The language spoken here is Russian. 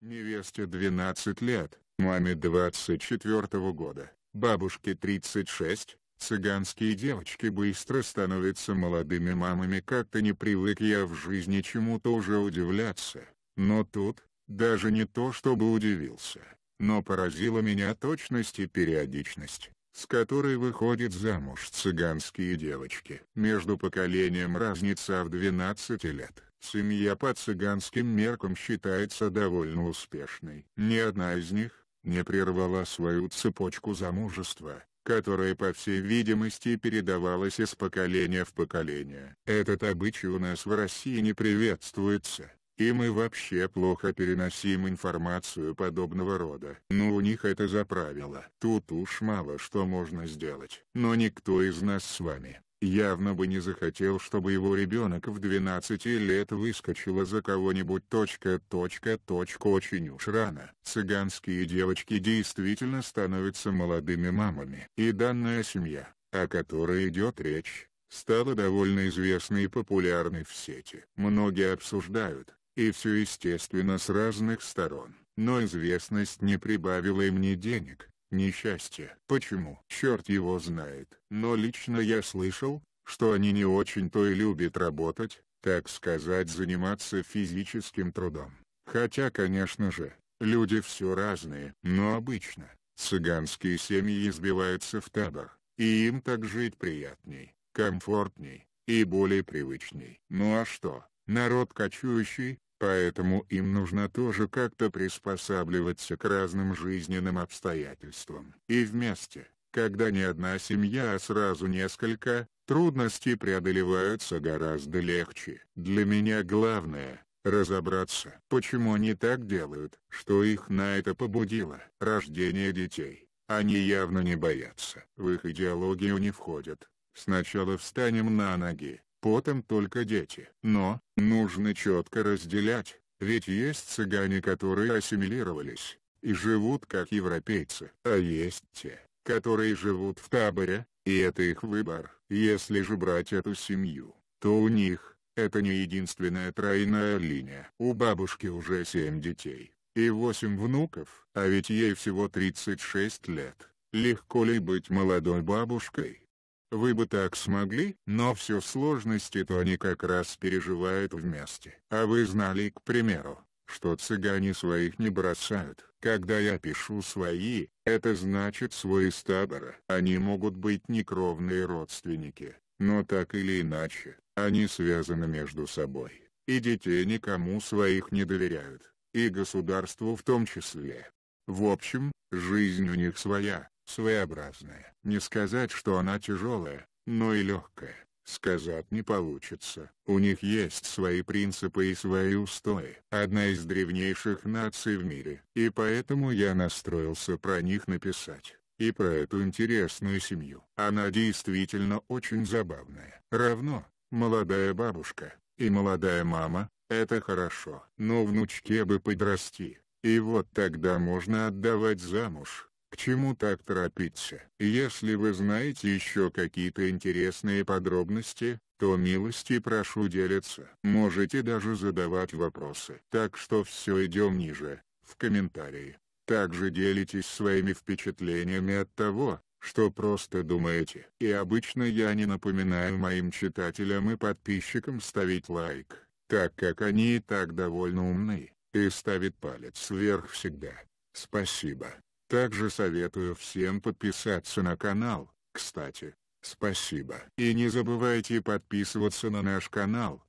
Невесте 12 лет, маме 24 года, бабушке 36, цыганские девочки быстро становятся молодыми мамами как-то не привык я в жизни чему-то уже удивляться, но тут, даже не то чтобы удивился, но поразила меня точность и периодичность с которой выходят замуж цыганские девочки. Между поколением разница в 12 лет. Семья по цыганским меркам считается довольно успешной. Ни одна из них не прервала свою цепочку замужества, которая по всей видимости передавалась из поколения в поколение. Этот обычай у нас в России не приветствуется. И мы вообще плохо переносим информацию подобного рода. Но у них это за правило. Тут уж мало что можно сделать. Но никто из нас с вами явно бы не захотел, чтобы его ребенок в 12 лет выскочила за кого-нибудь точка точка точка очень уж рано. Цыганские девочки действительно становятся молодыми мамами. И данная семья, о которой идет речь, стала довольно известной и популярной в сети. Многие обсуждают, и все естественно с разных сторон, но известность не прибавила им ни денег, Несчастье. Почему? Черт его знает. Но лично я слышал, что они не очень-то и любят работать, так сказать заниматься физическим трудом. Хотя конечно же, люди все разные, но обычно, цыганские семьи избиваются в табор, и им так жить приятней, комфортней и более привычней. Ну а что, народ кочующий, Поэтому им нужно тоже как-то приспосабливаться к разным жизненным обстоятельствам. И вместе, когда не одна семья, а сразу несколько, трудности преодолеваются гораздо легче. Для меня главное — разобраться, почему они так делают, что их на это побудило. Рождение детей. Они явно не боятся. В их идеологию не входят. Сначала встанем на ноги, потом только дети. Но, нужно четко разделять, ведь есть цыгане, которые ассимилировались, и живут как европейцы, а есть те, которые живут в таборе, и это их выбор. Если же брать эту семью, то у них, это не единственная тройная линия. У бабушки уже семь детей, и восемь внуков, а ведь ей всего 36 лет. Легко ли быть молодой бабушкой? Вы бы так смогли, но все сложности то они как раз переживают вместе. А вы знали, к примеру, что цыгане своих не бросают. Когда я пишу «свои», это значит «свои стабора». Они могут быть некровные родственники, но так или иначе, они связаны между собой. И детей никому своих не доверяют, и государству в том числе. В общем, жизнь у них своя, своеобразная. Не сказать, что она тяжелая, но и легкая. Сказать не получится. У них есть свои принципы и свои устои. Одна из древнейших наций в мире. И поэтому я настроился про них написать. И про эту интересную семью. Она действительно очень забавная. Равно, молодая бабушка и молодая мама, это хорошо. Но внучке бы подрасти. И вот тогда можно отдавать замуж. К чему так торопиться? Если вы знаете еще какие-то интересные подробности, то милости прошу делиться. Можете даже задавать вопросы. Так что все идем ниже, в комментарии. Также делитесь своими впечатлениями от того, что просто думаете. И обычно я не напоминаю моим читателям и подписчикам ставить лайк, так как они и так довольно умны, и ставят палец вверх всегда. Спасибо. Также советую всем подписаться на канал, кстати. Спасибо. И не забывайте подписываться на наш канал.